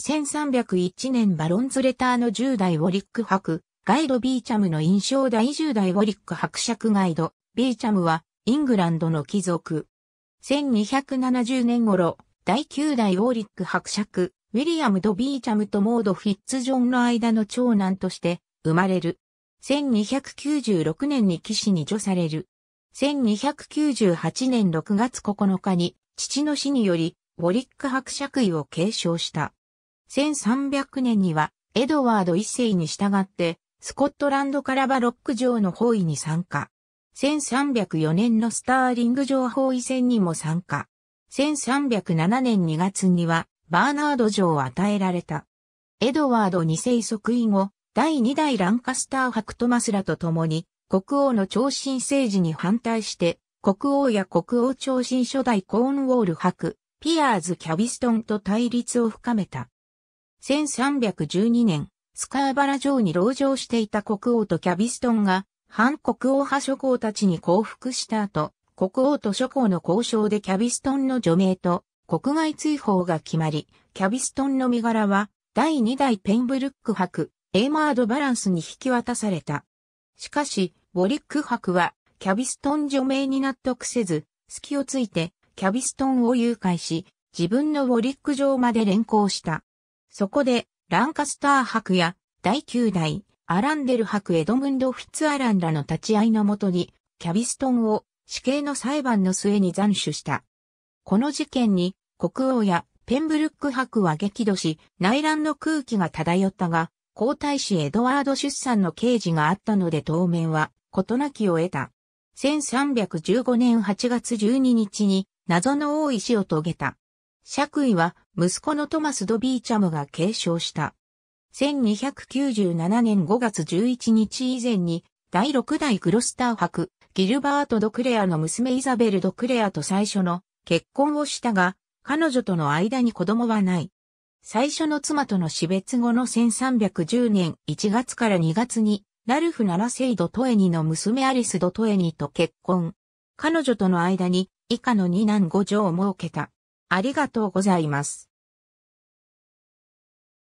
1301年バロンズレターの10代ウォリック博、ガイド・ビーチャムの印象第10代ウォリック伯爵ガイド、ビーチャムは、イングランドの貴族。1270年頃、第9代ウォリック伯爵、ウィリアム・ド・ビーチャムとモード・フィッツ・ジョンの間の長男として、生まれる。1296年に騎士に除される。1298年6月9日に、父の死により、ウォリック伯爵位を継承した。1300年には、エドワード一世に従って、スコットランドカラバロック城の包囲に参加。1304年のスターリング城包囲戦にも参加。1307年2月には、バーナード城を与えられた。エドワード2世即位後、第2代ランカスタークトマスらと共に、国王の長身政治に反対して、国王や国王長身初代コーンウォール博、ピアーズ・キャビストンと対立を深めた。1312年、スカーバラ城に籠城していた国王とキャビストンが、反国王派諸侯たちに降伏した後、国王と諸侯の交渉でキャビストンの除名と国外追放が決まり、キャビストンの身柄は第2代ペンブルック伯、エーマード・バランスに引き渡された。しかし、ウォリック伯はキャビストン除名に納得せず、隙をついてキャビストンを誘拐し、自分のウォリック城まで連行した。そこで、ランカスター博や、第9代、アランデル博エドムンド・フィツアランらの立ち会いのもとに、キャビストンを死刑の裁判の末に斬首した。この事件に、国王やペンブルック博は激怒し、内乱の空気が漂ったが、皇太子エドワード出産の刑事があったので当面は、事なきを得た。1315年8月12日に、謎の多い死を遂げた。爵位は息子のトマス・ド・ビーチャムが継承した。1297年5月11日以前に第6代グロスター伯、ギルバート・ド・クレアの娘イザベル・ド・クレアと最初の結婚をしたが、彼女との間に子供はない。最初の妻との死別後の1310年1月から2月に、ラルフ・ナラセイド・トエニの娘アリス・ド・トエニと結婚。彼女との間に以下の二男五女を設けた。ありがとうございます。